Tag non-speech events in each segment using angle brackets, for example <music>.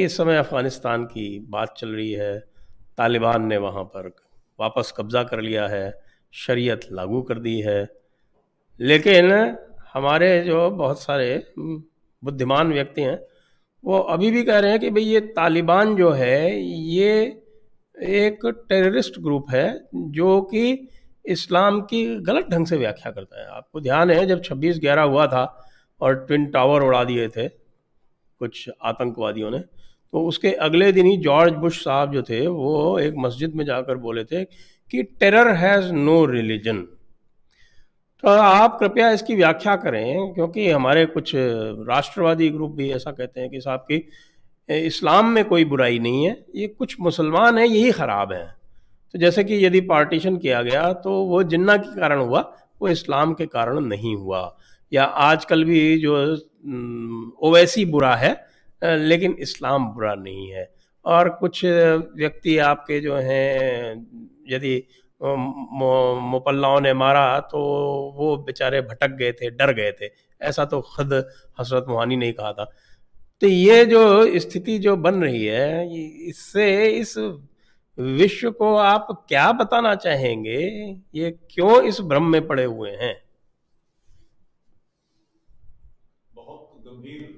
इस समय अफगानिस्तान की बात चल रही है तालिबान ने वहाँ पर वापस कब्ज़ा कर लिया है शरीयत लागू कर दी है लेकिन हमारे जो बहुत सारे हम्म, बुद्धिमान व्यक्ति हैं वो अभी भी कह रहे हैं कि भाई ये तालिबान जो है ये एक टेररिस्ट ग्रुप है जो कि इस्लाम की गलत ढंग से व्याख्या करता है आपको ध्यान है जब छब्बीस ग्यारह हुआ था और ट्विन टावर उड़ा दिए थे कुछ आतंकवादियों ने तो उसके अगले दिन ही जॉर्ज बुश साहब जो थे वो एक मस्जिद में जाकर बोले थे कि टेरर हैज़ नो रिलीजन तो आप कृपया इसकी व्याख्या करें क्योंकि हमारे कुछ राष्ट्रवादी ग्रुप भी ऐसा कहते हैं कि साहब की इस्लाम में कोई बुराई नहीं है ये कुछ मुसलमान हैं यही ख़राब हैं तो जैसे कि यदि पार्टीशन किया गया तो वो जिन्ना के कारण हुआ वो इस्लाम के कारण नहीं हुआ या आजकल भी जो ओवैसी बुरा है लेकिन इस्लाम बुरा नहीं है और कुछ व्यक्ति आपके जो हैं यदि मुपल्लाओं ने मारा तो वो बेचारे भटक गए थे डर गए थे ऐसा तो खुद हसरत मोहानी नहीं कहा था तो ये जो स्थिति जो बन रही है इससे इस विश्व को आप क्या बताना चाहेंगे ये क्यों इस भ्रम में पड़े हुए हैं बहुत गंभीर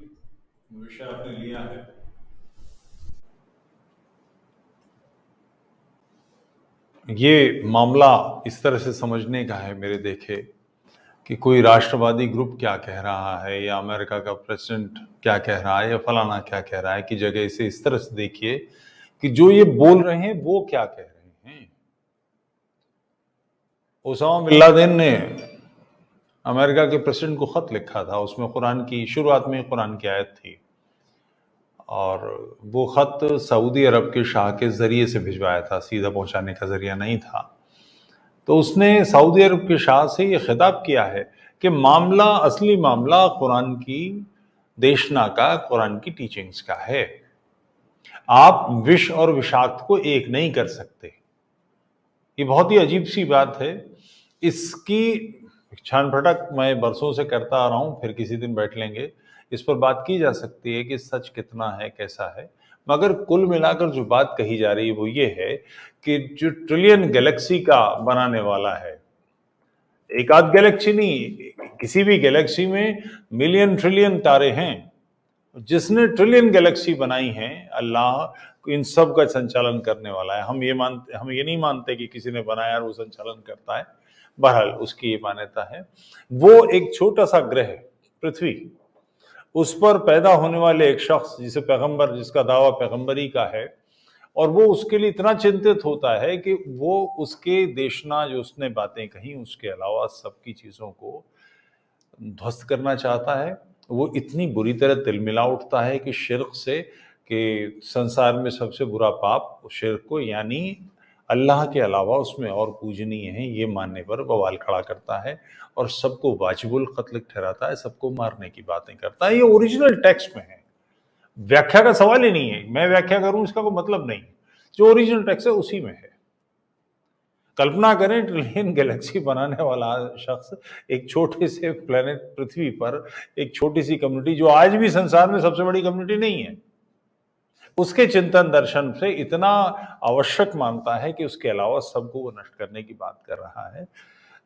विषय आपने लिया है ये मामला इस तरह से समझने का है मेरे देखे कि कोई राष्ट्रवादी ग्रुप क्या कह रहा है या अमेरिका का प्रेसिडेंट क्या कह रहा है या फलाना क्या कह रहा है कि जगह इसे इस तरह से देखिए कि जो ये बोल रहे हैं वो क्या कह रहे हैं ओसामा बिल्लादेन ने अमेरिका के प्रेसिडेंट को ख़त लिखा था उसमें कुरान की शुरुआत में कुरान की आयत थी और वो ख़त सऊदी अरब के शाह के ज़रिए से भिजवाया था सीधा पहुंचाने का ज़रिया नहीं था तो उसने सऊदी अरब के शाह से ये खिताब किया है कि मामला असली मामला कुरान की देशना का कुरान की टीचिंग्स का है आप विष और विषाक्त को एक नहीं कर सकते ये बहुत ही अजीब सी बात है इसकी छान भटक मैं बरसों से करता आ रहा हूँ फिर किसी दिन बैठ लेंगे इस पर बात की जा सकती है कि सच कितना है कैसा है मगर कुल मिलाकर जो बात कही जा रही है वो ये है कि जो ट्रिलियन गैलेक्सी का बनाने वाला है एक आध गैलेक्सी नहीं किसी भी गैलेक्सी में मिलियन ट्रिलियन तारे हैं जिसने ट्रिलियन गैलेक्सी बनाई है अल्लाह इन सब का संचालन करने वाला है हम ये मानते हम ये नहीं मानते कि किसी ने बनाया और वो संचालन करता है बहरहाल उसकी ये मान्यता है वो एक छोटा सा ग्रह पृथ्वी उस पर पैदा होने वाले एक शख्स जिसे पैगंबर जिसका दावा पैगंबरी का है और वो उसके लिए इतना चिंतित होता है कि वो उसके देशना जो उसने बातें कही उसके अलावा सबकी चीज़ों को ध्वस्त करना चाहता है वो इतनी बुरी तरह तिलमिला उठता है कि शिरक से कि संसार में सबसे बुरा पाप शिरक को यानी अल्लाह के अलावा उसमें और पूजनीय है ये मानने पर बवाल खड़ा करता है और सबको वाजिबुल कत्ल ठहराता है सबको मारने की बातें करता है ये ओरिजिनल टेक्स्ट में है व्याख्या का सवाल ही नहीं है मैं व्याख्या करूं इसका कोई मतलब नहीं जो ओरिजिनल टेक्स्ट है उसी में है कल्पना करें ट्रिलियन गैलेक्सी बनाने वाला शख्स एक छोटे से प्लेनेट पृथ्वी पर एक छोटी सी कम्युनिटी जो आज भी संसार में सबसे बड़ी कम्युनिटी नहीं है उसके चिंतन दर्शन से इतना आवश्यक मानता है कि उसके अलावा सबको वो नष्ट करने की बात कर रहा है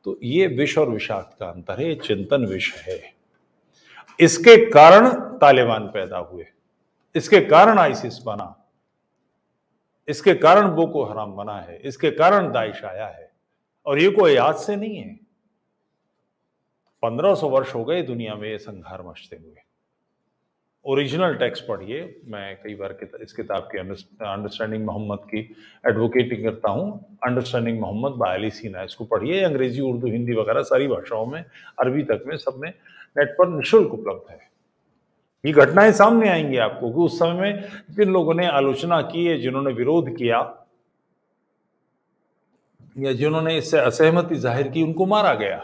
तो ये विष और विषाक्त का अंतर है चिंतन विष है इसके कारण तालिबान पैदा हुए इसके कारण आइसिस बना इसके कारण बोको हराम बना है इसके कारण दाइश आया है और ये कोई याद से नहीं है पंद्रह सौ वर्ष हो गए दुनिया में ये संघार मचते हुए ओरिजिनल टेक्स्ट पढ़िए मैं कई बार इस किताब की अंडरस्टैंडिंग मोहम्मद की एडवोकेटिंग करता हूँ अंडरस्टैंडिंग मोहम्मद बाय अली सीना इसको पढ़िए अंग्रेजी उर्दू हिंदी वगैरह सारी भाषाओं में अरबी तक में सब में नेट पर निःशुल्क उपलब्ध है ये घटनाएं सामने आएंगी आपको कि उस समय में जिन लोगों ने आलोचना की है जिन्होंने विरोध किया या जिन्होंने इससे असहमति जाहिर की उनको मारा गया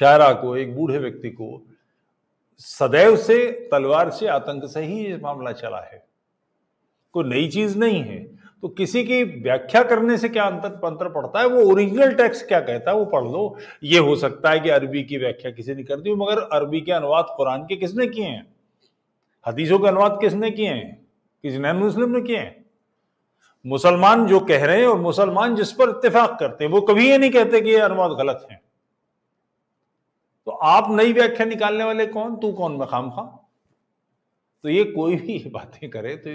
शायरा को एक बूढ़े व्यक्ति को सदैव से तलवार से आतंक से ही ये मामला चला है कोई नई चीज नहीं है तो किसी की व्याख्या करने से क्या अंतर पंत्र पड़ता है वो ओरिजिनल टेक्स्ट क्या कहता है वो पढ़ लो ये हो सकता है कि अरबी की व्याख्या किसी ने कर दी मगर अरबी के अनुवाद कुरान के किसने किए हैं हदीसों के अनुवाद किसने किए हैं किसी नैन मुस्लिम ने किए हैं मुसलमान जो कह रहे हैं और मुसलमान जिस पर इतफाक करते हैं वो कभी ये नहीं कहते कि ये अनुवाद गलत है आप नई व्याख्या निकालने वाले कौन तू कौन मखाम खा तो ये कोई भी ये बातें करे तो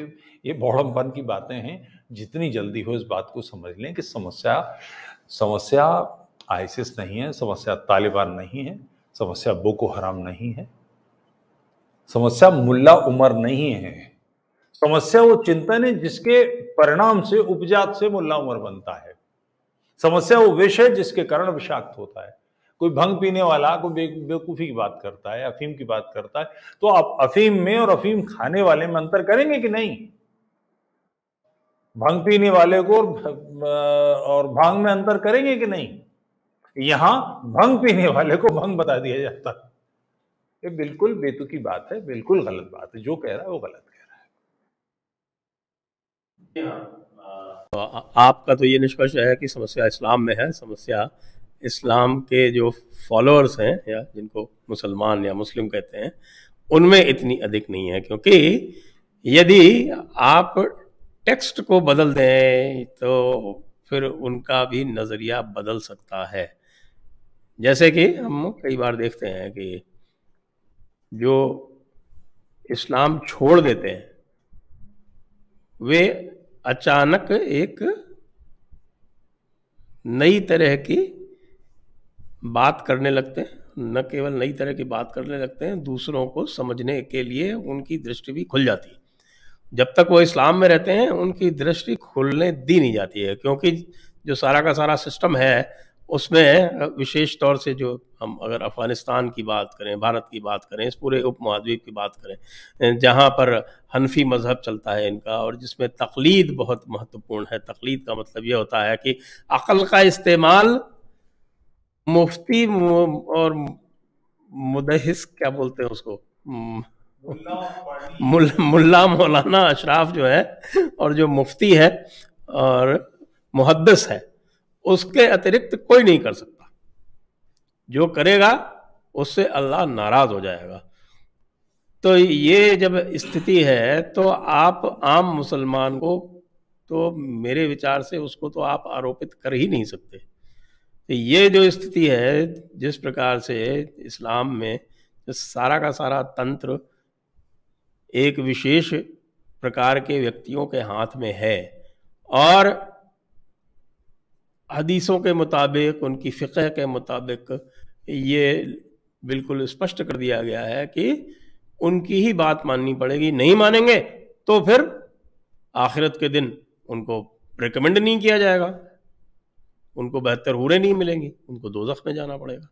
ये बौड़मपन की बातें हैं जितनी जल्दी हो इस बात को समझ लें कि समस्या समस्या आइसिस नहीं है समस्या तालिबान नहीं है समस्या बोको हराम नहीं है समस्या मुल्ला उमर नहीं है समस्या वो चिंतन है जिसके परिणाम से उपजात से मुल्ला उमर बनता है समस्या वो विषय जिसके कारण विषाक्त होता है कोई भंग पीने वाला कोई बेवकूफ़ी की बात करता है अफीम की बात करता है तो आप अफीम में और अफीम खाने वाले में अंतर करेंगे कि नहीं भंग पीने वाले को और भांग में अंतर करेंगे कि नहीं यहां भंग पीने वाले को भंग बता दिया जाता है ये बिल्कुल बेतुकी बात है बिल्कुल गलत बात है जो कह रहा है वो गलत कह रहा है आपका तो ये निष्कर्ष है कि समस्या इस्लाम में है समस्या इस्लाम के जो फॉलोअर्स हैं या जिनको मुसलमान या मुस्लिम कहते हैं उनमें इतनी अधिक नहीं है क्योंकि यदि आप टेक्स्ट को बदल दें तो फिर उनका भी नज़रिया बदल सकता है जैसे कि हम कई बार देखते हैं कि जो इस्लाम छोड़ देते हैं वे अचानक एक नई तरह की बात करने लगते हैं न केवल नई तरह की बात करने लगते हैं दूसरों को समझने के लिए उनकी दृष्टि भी खुल जाती है जब तक वो इस्लाम में रहते हैं उनकी दृष्टि खुलने दी नहीं जाती है क्योंकि जो सारा का सारा सिस्टम है उसमें विशेष तौर से जो हम अगर अफ़गानिस्तान की बात करें भारत की बात करें इस पूरे उप महाद्वीप की बात करें जहाँ पर हनफी मज़हब चलता है इनका और जिसमें तकलीद बहुत महत्वपूर्ण है तकलीद का मतलब ये होता है कि अक़ल का इस्तेमाल मुफ्ती और मुदहिस क्या बोलते हैं उसको हम्म। मुल्ला, मौलाना अशराफ जो है और जो मुफ्ती है और मुहदस है उसके अतिरिक्त कोई नहीं कर सकता जो करेगा उससे अल्लाह नाराज हो जाएगा तो ये जब स्थिति है तो आप आम मुसलमान को तो मेरे विचार से उसको तो आप आरोपित कर ही नहीं सकते तो ये जो स्थिति है जिस प्रकार से इस्लाम में सारा का सारा तंत्र एक विशेष प्रकार के व्यक्तियों के हाथ में है और हदीसों के मुताबिक उनकी फ़िक़ह के मुताबिक ये बिल्कुल स्पष्ट कर दिया गया है कि उनकी ही बात माननी पड़ेगी नहीं मानेंगे तो फिर आखिरत के दिन उनको रिकमेंड नहीं किया जाएगा उनको बेहतर हूरें नहीं मिलेंगी उनको दो में जाना पड़ेगा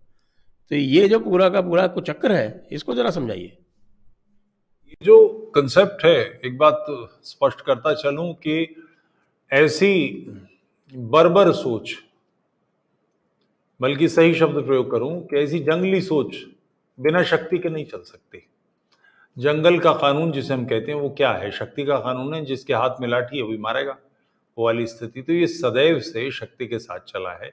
तो ये जो पूरा का पूरा कुछ चक्कर है इसको जरा समझाइए ये जो कंसेप्ट है एक बात तो स्पष्ट करता चलूं कि ऐसी बर्बर सोच बल्कि सही शब्द प्रयोग करूं कि ऐसी जंगली सोच बिना शक्ति के नहीं चल सकती जंगल का कानून जिसे हम कहते हैं वो क्या है शक्ति का कानून है जिसके हाथ में लाठी है वही मारेगा वाली स्थिति तो ये सदैव से शक्ति के साथ चला है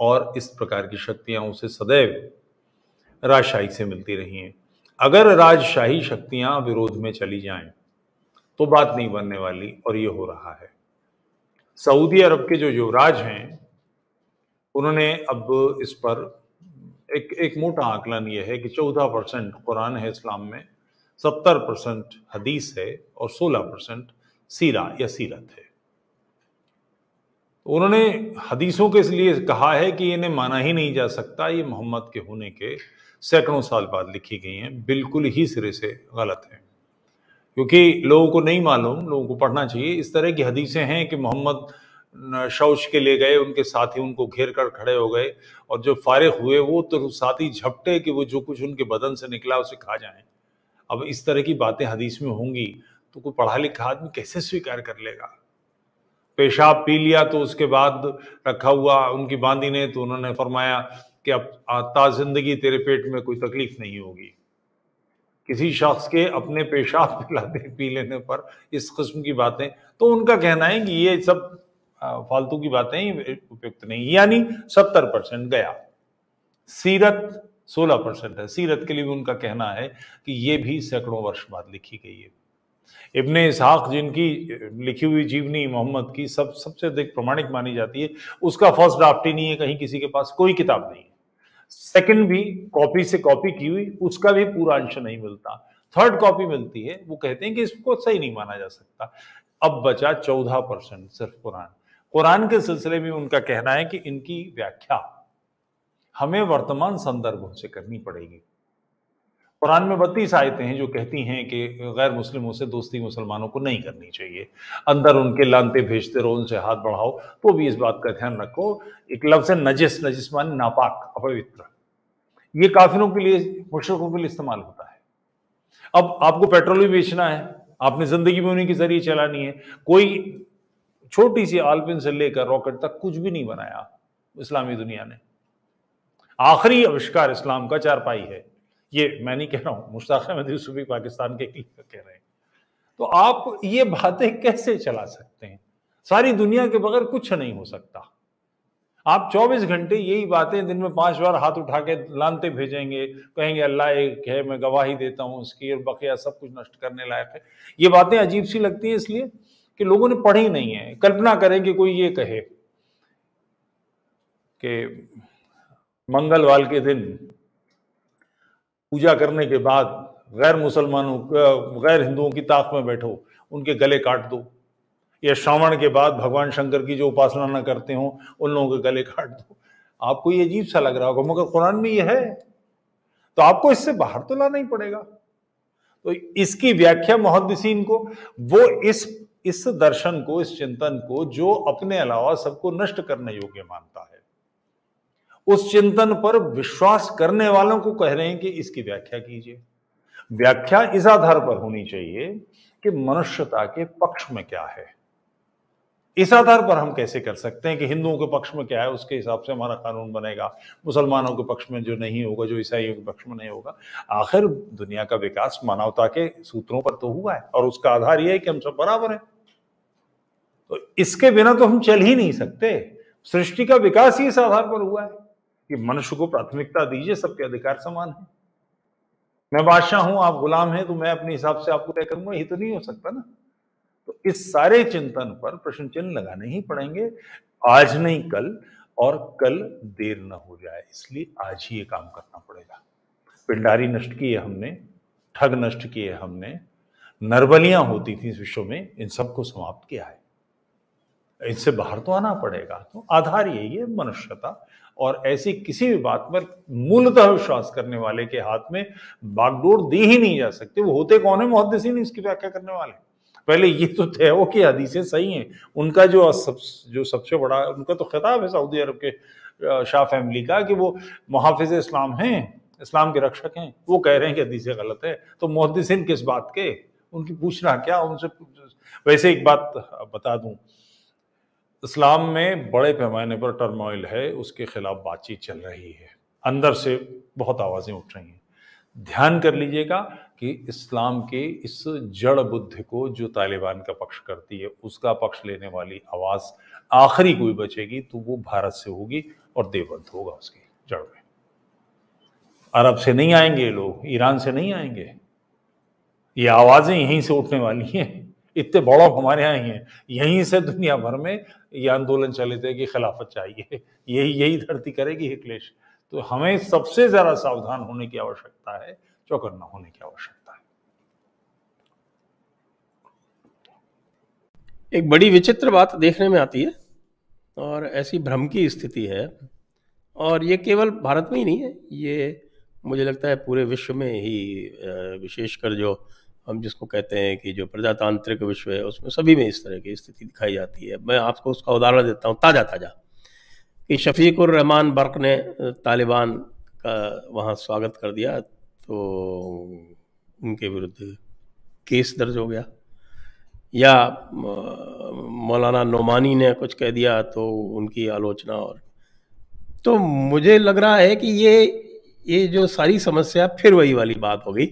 और इस प्रकार की शक्तियां उसे सदैव राजशाही से मिलती रही हैं अगर राजशाही शक्तियां विरोध में चली जाएं तो बात नहीं बनने वाली और ये हो रहा है सऊदी अरब के जो युवराज हैं उन्होंने अब इस पर एक एक मोटा आकलन ये है कि चौदह परसेंट कुरान है इस्लाम में सत्तर परसेंट हदीस है और सोलह परसेंट सीरा या सीरत है उन्होंने हदीसों के इसलिए कहा है कि इन्हें माना ही नहीं जा सकता ये मोहम्मद के होने के सैकड़ों साल बाद लिखी गई हैं बिल्कुल ही सिरे से गलत है क्योंकि लोगों को नहीं मालूम लोगों को पढ़ना चाहिए इस तरह की हदीसें हैं कि मोहम्मद शौच के ले गए उनके साथी उनको घेर कर खड़े हो गए और जो फारिग हुए वो तो साथी झपटे कि वो जो कुछ उनके बदन से निकला उसे खा जाए अब इस तरह की बातें हदीस में होंगी तो कोई पढ़ा लिखा आदमी कैसे स्वीकार कर लेगा पेशाब पी लिया तो उसके बाद रखा हुआ उनकी बांदी ने तो उन्होंने फरमाया कि अब ता जिंदगी तेरे पेट में कोई तकलीफ नहीं होगी किसी शख्स के अपने पेशाब <laughs> पिलाते पी लेने पर इस किस्म की बातें तो उनका कहना है कि ये सब फालतू की बातें उपयुक्त नहीं यानी सत्तर परसेंट गया सीरत सोलह परसेंट है सीरत के लिए भी उनका कहना है कि ये भी सैकड़ों वर्ष बाद लिखी गई है इबन इसहाक जिनकी लिखी हुई जीवनी मोहम्मद की सब सबसे अधिक प्रमाणिक मानी जाती है उसका फर्स्ट ड्राफ्ट ही नहीं है कहीं किसी के पास कोई किताब नहीं सेकंड भी कॉपी से कॉपी की हुई उसका भी पूरा अंश नहीं मिलता थर्ड कॉपी मिलती है वो कहते हैं कि इसको सही नहीं माना जा सकता अब बचा चौदह परसेंट सिर्फ कुरान कुरान के सिलसिले में उनका कहना है कि इनकी व्याख्या हमें वर्तमान संदर्भों से करनी पड़ेगी कुरान में बत्तीस आयतें हैं जो कहती हैं कि गैर मुस्लिमों से दोस्ती मुसलमानों को नहीं करनी चाहिए अंदर उनके लानते भेजते रहो उनसे हाथ बढ़ाओ तो भी इस बात का ध्यान रखो एक लफ्ज़ है नजिस नजिस मान नापाक अपवित्र ये काफिरों के लिए मुशरकों के लिए इस्तेमाल होता है अब आपको पेट्रोल भी बेचना है आपने ज़िंदगी में उन्हीं के ज़रिए चलानी है कोई छोटी सी आलपिन से लेकर रॉकेट तक कुछ भी नहीं बनाया इस्लामी दुनिया ने आखिरी आविष्कार इस्लाम का चारपाई है ये मैं नहीं कह रहा हूं मुश्ताक अहमद यूसुफी पाकिस्तान के कह रहे हैं तो आप ये बातें कैसे चला सकते हैं सारी दुनिया के बगैर कुछ नहीं हो सकता आप 24 घंटे यही बातें दिन में पांच बार हाथ उठा के लानते भेजेंगे कहेंगे अल्लाह एक है मैं गवाही देता हूं उसकी और बकिया सब कुछ नष्ट करने लायक है ये बातें अजीब सी लगती हैं इसलिए कि लोगों ने पढ़ी नहीं है कल्पना करें कि कोई ये कहे कि मंगलवार के दिन पूजा करने के बाद गैर मुसलमानों गैर हिंदुओं की ताक में बैठो उनके गले काट दो या श्रावण के बाद भगवान शंकर की जो उपासना ना करते हो उन लोगों के गले काट दो आपको ये अजीब सा लग रहा होगा मगर कुरान में ये है तो आपको इससे बाहर तो लाना ही पड़ेगा तो इसकी व्याख्या मुहदसिन को वो इस इस दर्शन को इस चिंतन को जो अपने अलावा सबको नष्ट करने योग्य मानता है उस चिंतन पर विश्वास करने वालों को कह रहे हैं कि इसकी व्याख्या कीजिए व्याख्या इस आधार पर होनी चाहिए कि मनुष्यता के पक्ष में क्या है इस आधार पर हम कैसे कर सकते हैं कि हिंदुओं के पक्ष में क्या है उसके हिसाब से हमारा कानून बनेगा मुसलमानों के पक्ष में जो नहीं होगा जो ईसाइयों के पक्ष में नहीं होगा आखिर दुनिया का विकास मानवता के सूत्रों पर तो हुआ है और उसका आधार यह है कि हम सब बराबर हैं तो इसके बिना तो हम चल ही नहीं सकते सृष्टि का विकास ही इस आधार पर हुआ है कि मनुष्य को प्राथमिकता दीजिए सबके अधिकार समान है मैं बादशाह हूं आप गुलाम हैं तो मैं अपने हिसाब से आपको तय करूंगा ये तो नहीं हो सकता ना तो इस सारे चिंतन पर प्रश्न चिन्ह लगाने ही पड़ेंगे आज नहीं कल और कल देर न हो जाए इसलिए आज ही ये काम करना पड़ेगा पिंडारी नष्ट किए हमने ठग नष्ट किए हमने नरबलियां होती थी इस विश्व में इन सबको समाप्त किया है इनसे बाहर तो आना पड़ेगा तो आधार यही है मनुष्यता और ऐसी किसी भी बात पर मूलतः विश्वास करने वाले के हाथ में बागडोर दी ही नहीं जा सकती वो होते कौन है मुहदसिन इसकी व्याख्या करने वाले पहले ये तो तय हो कि हदीसें सही हैं उनका जो सब जो सबसे बड़ा उनका तो खिताब है सऊदी अरब के शाह फैमिली का कि वो मुहाफिज इस्लाम हैं इस्लाम के रक्षक हैं वो कह रहे हैं कि हदीसें गलत है तो मुहदसिन किस बात के उनकी पूछना क्या उनसे वैसे एक बात बता दूं इस्लाम में बड़े पैमाने पर टर्मोइल है उसके खिलाफ बातचीत चल रही है अंदर से बहुत आवाज़ें उठ रही हैं ध्यान कर लीजिएगा कि इस्लाम के इस जड़ बुद्ध को जो तालिबान का पक्ष करती है उसका पक्ष लेने वाली आवाज़ आखिरी कोई बचेगी तो वो भारत से होगी और देवबंध होगा उसकी जड़ में अरब से नहीं आएंगे लोग ईरान से नहीं आएंगे ये आवाज़ें यहीं से उठने वाली हैं इतने बड़ा हमारे यहाँ ही है यहीं से दुनिया भर में ये आंदोलन चले थे कि खिलाफत चाहिए यही यही धरती करेगी हिकलेश तो हमें सबसे ज्यादा सावधान होने की आवश्यकता है चौकन्ना होने की आवश्यकता है एक बड़ी विचित्र बात देखने में आती है और ऐसी भ्रम की स्थिति है और ये केवल भारत में ही नहीं है ये मुझे लगता है पूरे विश्व में ही विशेषकर जो हम जिसको कहते हैं कि जो प्रजातांत्रिक विश्व है उसमें सभी में इस तरह की स्थिति दिखाई जाती है मैं आपको उसका उदाहरण देता हूँ ताज़ा ताज़ा कि शफीकुर रहमान बर्क ने तालिबान का वहाँ स्वागत कर दिया तो उनके विरुद्ध केस दर्ज हो गया या मौलाना नोमानी ने कुछ कह दिया तो उनकी आलोचना और तो मुझे लग रहा है कि ये ये जो सारी समस्या फिर वही वाली बात हो गई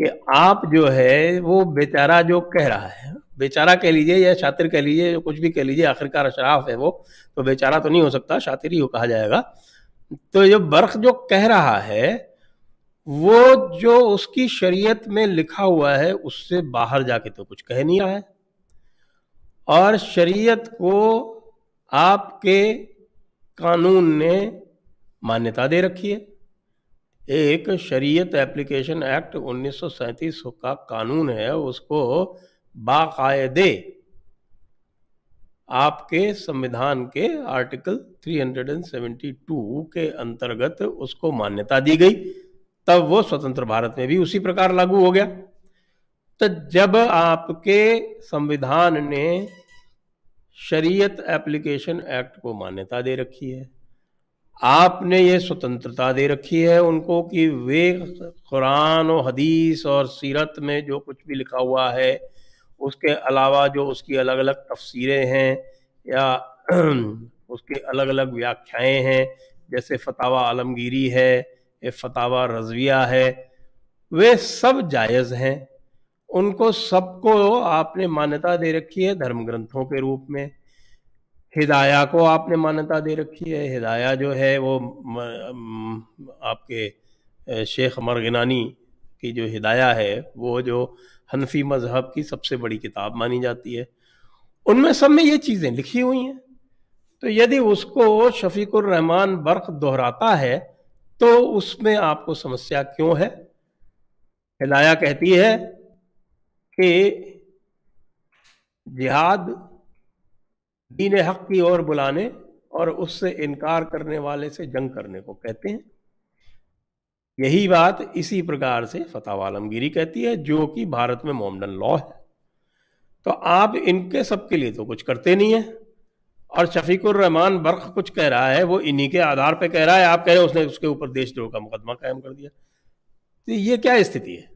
कि आप जो है वो बेचारा जो कह रहा है बेचारा कह लीजिए या शातिर कह लीजिए कुछ भी कह लीजिए आखिरकार अशराफ है वो तो बेचारा तो नहीं हो सकता शातिर ही हो कहा जाएगा तो ये बर्ख जो कह रहा है वो जो उसकी शरीयत में लिखा हुआ है उससे बाहर जाके तो कुछ कह नहीं रहा है और शरीयत को आपके कानून ने मान्यता दे रखी है एक शरीयत एप्लीकेशन एक्ट उन्नीस का कानून है उसको बाकायदे आपके संविधान के आर्टिकल 372 के अंतर्गत उसको मान्यता दी गई तब वो स्वतंत्र भारत में भी उसी प्रकार लागू हो गया तो जब आपके संविधान ने शरीयत एप्लीकेशन एक्ट को मान्यता दे रखी है आपने ये स्वतंत्रता दे रखी है उनको कि वे कुरान और हदीस और सीरत में जो कुछ भी लिखा हुआ है उसके अलावा जो उसकी अलग अलग तफसीरें हैं या <clears throat> उसके अलग अलग व्याख्याएं हैं जैसे फतावा आलमगीरी है या फतावा रजविया है वे सब जायज़ हैं उनको सबको आपने मान्यता दे रखी है धर्म ग्रंथों के रूप में हिदाया को आपने मान्यता दे रखी है हिदाया जो है वो आपके शेख मरगनानी की जो हिदाया है वो जो हनफी मज़हब की सबसे बड़ी किताब मानी जाती है उनमें सब में ये चीज़ें लिखी हुई हैं तो यदि उसको शफीकुररहमान बर्क दोहराता है तो उसमें आपको समस्या क्यों है हिदाया कहती है कि जिहाद दीन हक की ओर बुलाने और उससे इनकार करने वाले से जंग करने को कहते हैं यही बात इसी प्रकार से फताह आलमगिरी कहती है जो कि भारत में मोमडन लॉ है तो आप इनके सबके लिए तो कुछ करते नहीं है और शफीकुर रहमान बर्क कुछ कह रहा है वो इन्हीं के आधार पर कह रहा है आप कह रहे हो उसने उसके ऊपर देशद्रोह का मुकदमा कायम कर दिया तो ये क्या स्थिति है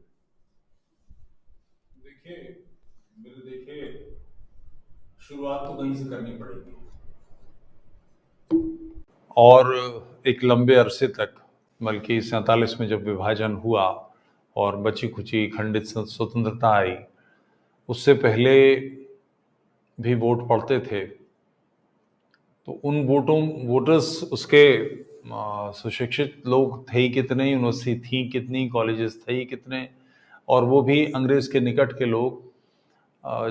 शुरुआत तो कहीं से करनी पड़ेगी और एक लंबे अरसे तक बल्कि सैतालीस में जब विभाजन हुआ और बची खुची खंडित स्वतंत्रता आई उससे पहले भी वोट पड़ते थे तो उन वोटों वोटर्स उसके सुशिक्षित लोग थे ही कितने यूनिवर्सिटी थी कितनी कॉलेजेस थे ही कितने और वो भी अंग्रेज़ के निकट के लोग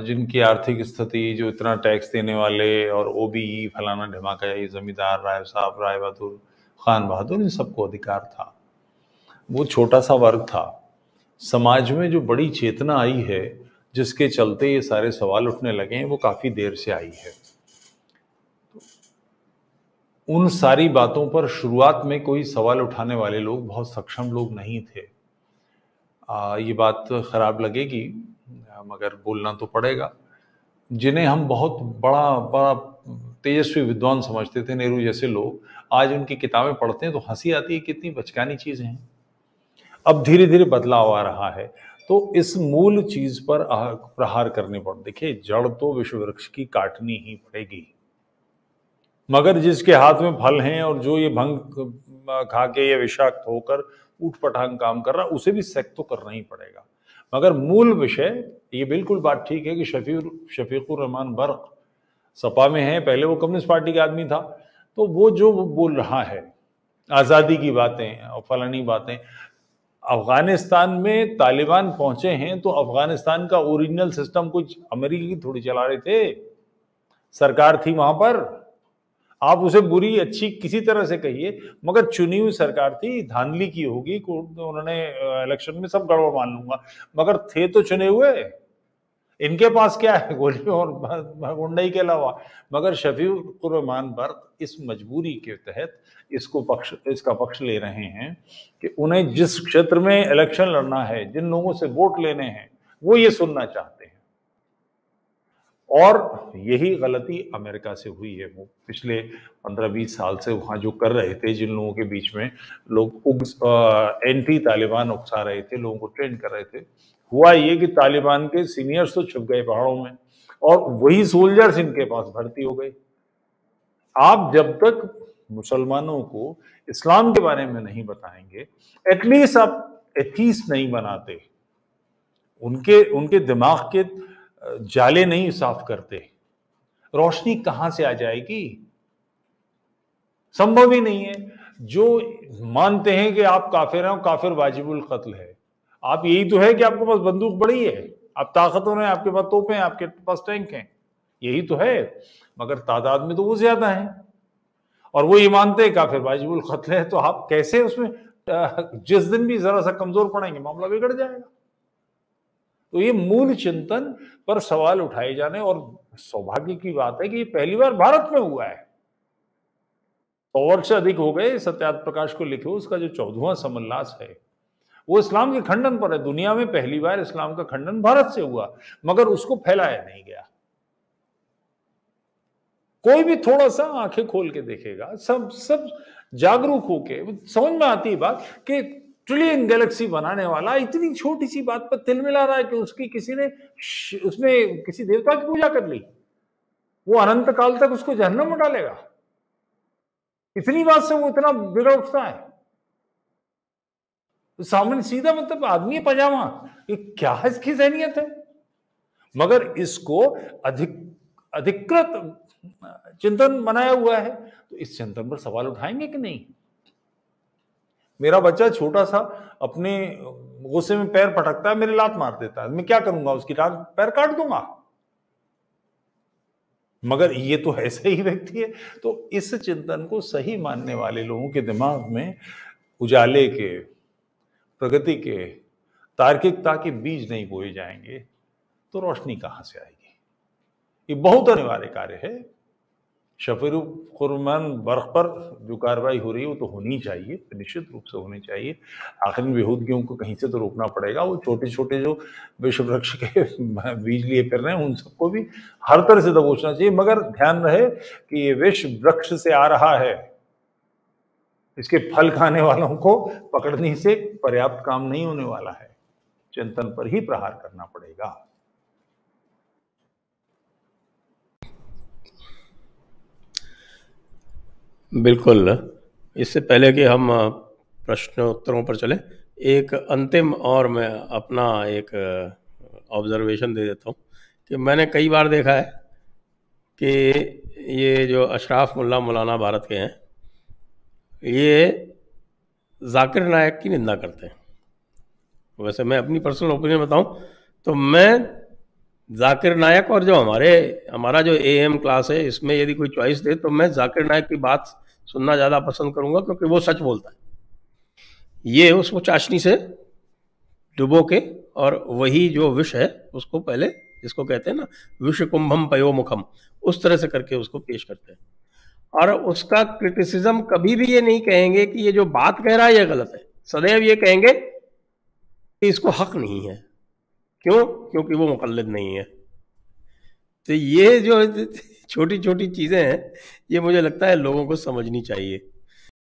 जिनकी आर्थिक स्थिति जो इतना टैक्स देने वाले और ओ बी ई फलाना ढमाका ये जमींदार राय साहब राय बहादुर खान बहादुर इन सबको अधिकार था वो छोटा सा वर्ग था समाज में जो बड़ी चेतना आई है जिसके चलते ये सारे सवाल उठने लगे हैं वो काफ़ी देर से आई है उन सारी बातों पर शुरुआत में कोई सवाल उठाने वाले लोग बहुत सक्षम लोग नहीं थे आ, ये बात ख़राब लगेगी मगर बोलना तो पड़ेगा जिन्हें हम बहुत बड़ा बड़ा तेजस्वी विद्वान समझते थे नेहरू जैसे लोग आज उनकी किताबें पढ़ते हैं तो हंसी आती है कितनी बचकानी चीज़ें हैं अब धीरे धीरे बदलाव आ रहा है तो इस मूल चीज़ पर प्रहार करने पड़ देखिए जड़ तो विश्व वृक्ष की काटनी ही पड़ेगी मगर जिसके हाथ में फल हैं और जो ये भंग खा के ये विषाक्त होकर ऊट पठांग काम कर रहा उसे भी सेक तो करना ही पड़ेगा मगर मूल विषय ये बिल्कुल बात ठीक है कि शफी शफीकुररहमान बर्क सपा में हैं पहले वो कम्युनिस्ट पार्टी का आदमी था तो वो जो वो बोल रहा है आज़ादी की बातें और फलानी बातें अफ़गानिस्तान में तालिबान पहुंचे हैं तो अफ़गानिस्तान का ओरिजिनल सिस्टम कुछ अमेरिकी थोड़ी चला रहे थे सरकार थी वहाँ पर आप उसे बुरी अच्छी किसी तरह से कहिए मगर चुनी हुई सरकार थी धांधली की होगी उन्होंने इलेक्शन में सब गड़बड़ मान लूंगा मगर थे तो चुने हुए इनके पास क्या है गोली और गुंडई के अलावा मगर शफी रहमान बर्क इस मजबूरी के तहत इसको पक्ष इसका पक्ष ले रहे हैं कि उन्हें जिस क्षेत्र में इलेक्शन लड़ना है जिन लोगों से वोट लेने हैं वो ये सुनना चाहते और यही गलती अमेरिका से हुई है वो पिछले पंद्रह बीस साल से वहाँ जो कर रहे थे जिन लोगों के बीच में लोग उग एंटी तालिबान उकसा रहे थे लोगों को ट्रेन कर रहे थे हुआ ये कि तालिबान के सीनियर्स तो छुप गए पहाड़ों में और वही सोल्जर्स इनके पास भर्ती हो गए आप जब तक मुसलमानों को इस्लाम के बारे में नहीं बताएंगे एटलीस्ट आप एथीस नहीं बनाते उनके उनके दिमाग के जाले नहीं साफ करते रोशनी कहां से आ जाएगी संभव ही नहीं है जो मानते हैं कि आप काफिर हैं काफिर वाजिबुल कत्ल है आप यही तो है कि आपके पास बंदूक बड़ी है आप ताकतवर हैं आपके पास तोपे हैं आपके पास टैंक हैं यही तो है मगर तादाद में तो वो ज्यादा है और वो ये मानते हैं काफिर वाजिबुल कत्ल है तो आप कैसे उसमें जिस दिन भी जरा सा कमजोर पड़ेंगे मामला बिगड़ जाएगा तो ये मूल चिंतन पर सवाल उठाए जाने और सौभाग्य की बात है कि ये पहली बार भारत में हुआ है सौ वर्ष से अधिक हो गए सत्याग प्रकाश को लिखे उसका जो चौदहवा समल्लास है वो इस्लाम के खंडन पर है दुनिया में पहली बार इस्लाम का खंडन भारत से हुआ मगर उसको फैलाया नहीं गया कोई भी थोड़ा सा आंखें खोल के देखेगा सब सब जागरूक होके समझ में आती है बात कि ट्रिलियन गैलेक्सी बनाने वाला इतनी छोटी सी बात पर तिल मिला रहा है कि उसकी किसी ने उसने किसी देवता की पूजा कर ली वो अनंत काल तक उसको जहनम में डालेगा इतनी बात से वो इतना बिगड़ उठता है तो सामने सीधा मतलब आदमी पजामा ये क्या इसकी जहनीत है मगर इसको अधिक अधिकृत चिंतन बनाया हुआ है तो इस चिंतन पर सवाल उठाएंगे कि नहीं मेरा बच्चा छोटा सा अपने गुस्से में पैर पटकता है मेरी लात मार देता है मैं क्या करूंगा उसकी लात पैर काट दूंगा मगर ये तो ऐसा ही व्यक्ति है तो इस चिंतन को सही मानने वाले लोगों के दिमाग में उजाले के प्रगति के तार्किकता के बीज नहीं बोए जाएंगे तो रोशनी कहां से आएगी ये बहुत अनिवार्य कार्य है शफी खुरमान वर्क पर जो कार्रवाई हो रही है वो तो होनी चाहिए तो निश्चित रूप से होनी चाहिए आखिर बेहूदगियों को कहीं से तो रोकना पड़ेगा वो छोटे छोटे जो वृक्ष के <laughs> बीज लिए फिर रहे हैं उन सबको भी हर तरह से दबोचना चाहिए मगर ध्यान रहे कि ये विश्व वृक्ष से आ रहा है इसके फल खाने वालों को पकड़ने से पर्याप्त काम नहीं होने वाला है चिंतन पर ही प्रहार करना पड़ेगा बिल्कुल इससे पहले कि हम प्रश्नोत्तरों पर चले एक अंतिम और मैं अपना एक ऑब्जर्वेशन दे देता हूँ कि मैंने कई बार देखा है कि ये जो अशराफ मुल्ला मौलाना भारत के हैं ये जाकिर नायक की निंदा करते हैं वैसे मैं अपनी पर्सनल ओपिनियन बताऊं तो मैं जाकिर नायक और जो हमारे हमारा जो एएम एम क्लास है इसमें यदि कोई चॉइस दे तो मैं जाकिर नायक की बात सुनना ज़्यादा पसंद करूँगा क्योंकि वो सच बोलता है ये उसको चाशनी से डुबो के और वही जो विष है उसको पहले जिसको कहते हैं ना विष कुंभम पयोमुखम उस तरह से करके उसको पेश करते हैं और उसका क्रिटिसिज्म कभी भी ये नहीं कहेंगे कि ये जो बात कह रहा है ये गलत है सदैव ये कहेंगे कि इसको हक नहीं है क्यों क्योंकि वो मुकलद नहीं है तो ये जो छोटी छोटी चीज़ें हैं ये मुझे लगता है लोगों को समझनी चाहिए